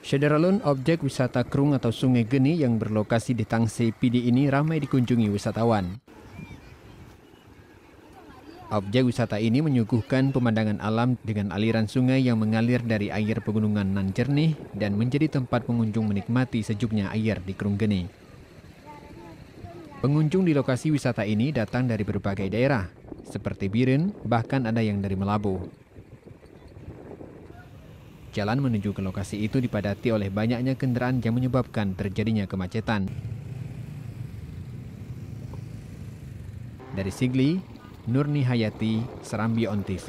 Sederalun objek wisata kerung atau Sungai Geni yang berlokasi di Tangse PD ini ramai dikunjungi wisatawan. Objek wisata ini menyuguhkan pemandangan alam dengan aliran sungai yang mengalir dari air pegunungan nan jernih dan menjadi tempat pengunjung menikmati sejuknya air di kerung Geni. Pengunjung di lokasi wisata ini datang dari berbagai daerah, seperti Biren, bahkan ada yang dari Melabu. Jalan menuju ke lokasi itu dipadati oleh banyaknya kendaraan yang menyebabkan terjadinya kemacetan. Dari Sigli, Nurni Hayati, Serambi On TV.